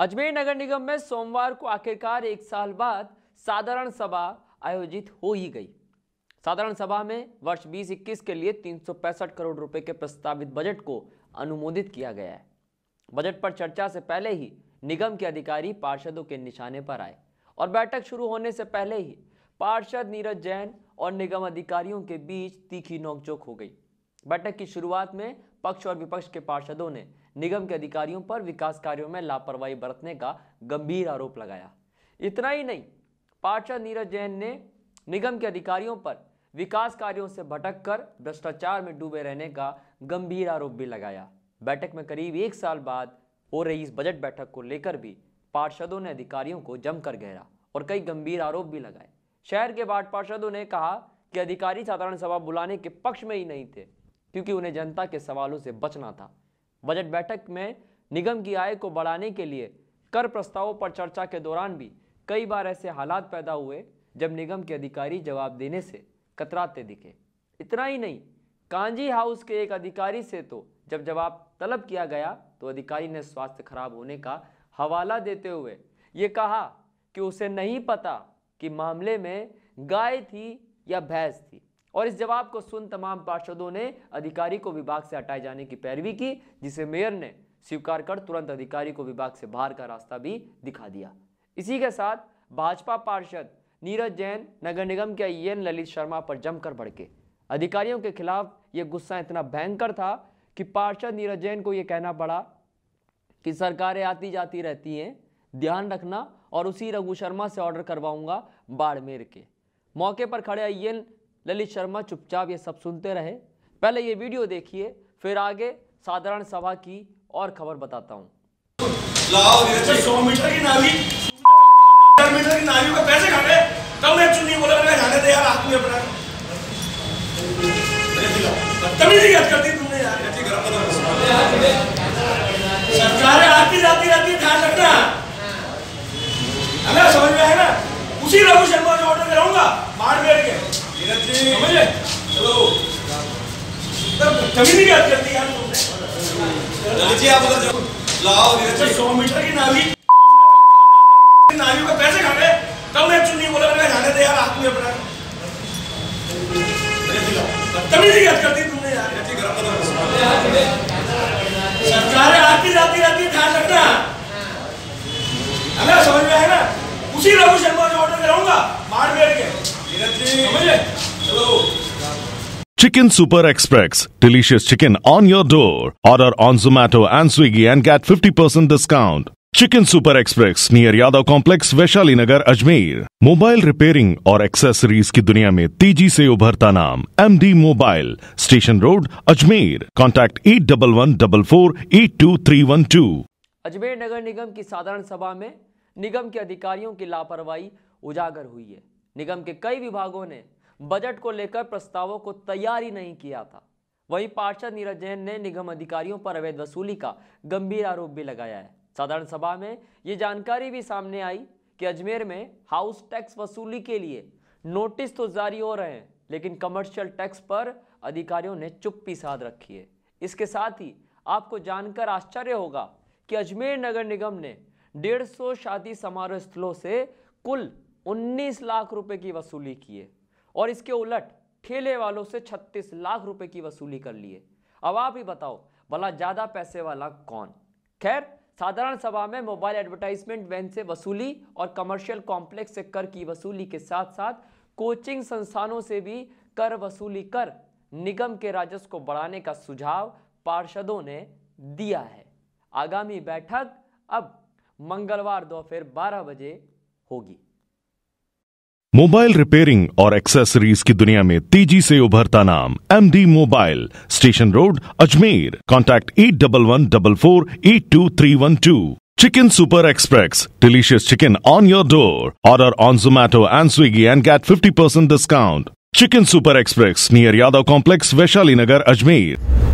अजमेर नगर निगम में सोमवार को आखिरकार एक साल बाद साधारण सभा आयोजित हो ही गई साधारण सभा में वर्ष 2021 के लिए तीन करोड़ रुपए के प्रस्तावित बजट को अनुमोदित किया गया है बजट पर चर्चा से पहले ही निगम के अधिकारी पार्षदों के निशाने पर आए और बैठक शुरू होने से पहले ही पार्षद नीरज जैन और निगम अधिकारियों के बीच तीखी नोकझोंक हो गई बैठक की शुरुआत में पक्ष और विपक्ष के पार्षदों ने निगम के अधिकारियों पर विकास कार्यों में लापरवाही बरतने का गंभीर आरोप लगाया इतना ही नहीं पार्षद नीरज जैन ने निगम के अधिकारियों पर विकास कार्यों से भटक कर भ्रष्टाचार में डूबे रहने का गंभीर आरोप भी लगाया बैठक में करीब एक साल बाद हो रही इस बजट बैठक को लेकर भी पार्षदों ने अधिकारियों को जमकर घेरा और कई गंभीर आरोप भी लगाए शहर के वार्ड पार्षदों ने कहा कि अधिकारी साधारण सभा बुलाने के पक्ष में ही नहीं थे क्योंकि उन्हें जनता के सवालों से बचना था बजट बैठक में निगम की आय को बढ़ाने के लिए कर प्रस्तावों पर चर्चा के दौरान भी कई बार ऐसे हालात पैदा हुए जब निगम के अधिकारी जवाब देने से कतराते दिखे इतना ही नहीं कांजी हाउस के एक अधिकारी से तो जब जवाब तलब किया गया तो अधिकारी ने स्वास्थ्य खराब होने का हवाला देते हुए ये कहा कि उसे नहीं पता कि मामले में गाय थी या भैंस थी और इस जवाब को सुन तमाम पार्षदों ने अधिकारी को विभाग से हटाए जाने की पैरवी की जिसे मेयर ने स्वीकार कर तुरंत अधिकारी को विभाग से बाहर का रास्ता भी दिखा दिया इसी के साथ भाजपा पार्षद नीरज जैन नगर निगम के आई ललित शर्मा पर जमकर भड़के अधिकारियों के खिलाफ ये गुस्सा इतना भयंकर था कि पार्षद नीरज जैन को ये कहना पड़ा कि सरकारें आती जाती रहती हैं ध्यान रखना और उसी रघु शर्मा से ऑर्डर करवाऊंगा बाड़मेर के मौके पर खड़े आई ललित शर्मा चुपचाप ये सब सुनते रहे पहले ये वीडियो देखिए फिर आगे साधारण सभा की और खबर बताता हूँ सरकारें आती जाती रहती है ध्यान रखना हमें समझ में आया ना उसी रघु शर्मा से ऑर्डर कराऊंगा कभी भी याद करती यार तुमने आप उधर लाओ अच्छा सौ मीटर की नाली नाली में पैसे खा तब मैं चुनी बोला मैंने जाने दे यार आदमी अपना बदतमीजी याद करती तुमने यार सरकारें आती जाती रहती ध्यान रखना हमें समझ में आया उसी रघु शर्मा जो ऑर्डर कराऊंगा मारवेड़ के समझे Chicken Super Express. Delicious chicken on your door. Order on Zomato and Swiggy and get 50% discount. Chicken Super Express near Yadav complex Vaishali Nagar Ajmer mobile repairing और एक्सेसरीज की दुनिया में तेजी से उभरता नाम M D mobile station road Ajmer contact at double one double four eight two three one two Ajmer नगर निगम की साधारण सभा में निगम के अधिकारियों की लापरवाही उजागर हुई है निगम के कई विभागों ने बजट को लेकर प्रस्तावों को तैयार ही नहीं किया था वहीं पार्षद नीरज जैन ने निगम अधिकारियों पर अवैध वसूली का गंभीर आरोप भी लगाया है साधारण सभा में ये जानकारी भी सामने आई कि अजमेर में हाउस टैक्स वसूली के लिए नोटिस तो जारी हो रहे हैं लेकिन कमर्शियल टैक्स पर अधिकारियों ने चुप्पी साध रखी है इसके साथ ही आपको जानकर आश्चर्य होगा कि अजमेर नगर निगम ने 150 शादी समारोह स्थलों से कुल 19 लाख रुपए की वसूली की है और इसके उलट ठेले वालों से 36 लाख रुपए की वसूली कर लिए अब आप ही बताओ भला ज़्यादा पैसे वाला कौन खैर साधारण सभा में मोबाइल एडवर्टाइजमेंट वैन से वसूली और कमर्शियल कॉम्प्लेक्स से कर की वसूली के साथ साथ कोचिंग संस्थानों से भी कर वसूली कर निगम के राजस्व को बढ़ाने का सुझाव पार्षदों ने दिया है आगामी बैठक अब मंगलवार दोपहर 12 बजे होगी मोबाइल रिपेयरिंग और एक्सेसरीज की दुनिया में तेजी से उभरता नाम M D mobile station road Ajmer contact at double one double four eight two three one two chicken super express delicious chicken on your door order on Zomato and Swiggy and get fifty percent discount chicken super express near Yadav complex Vaishali Nagar Ajmer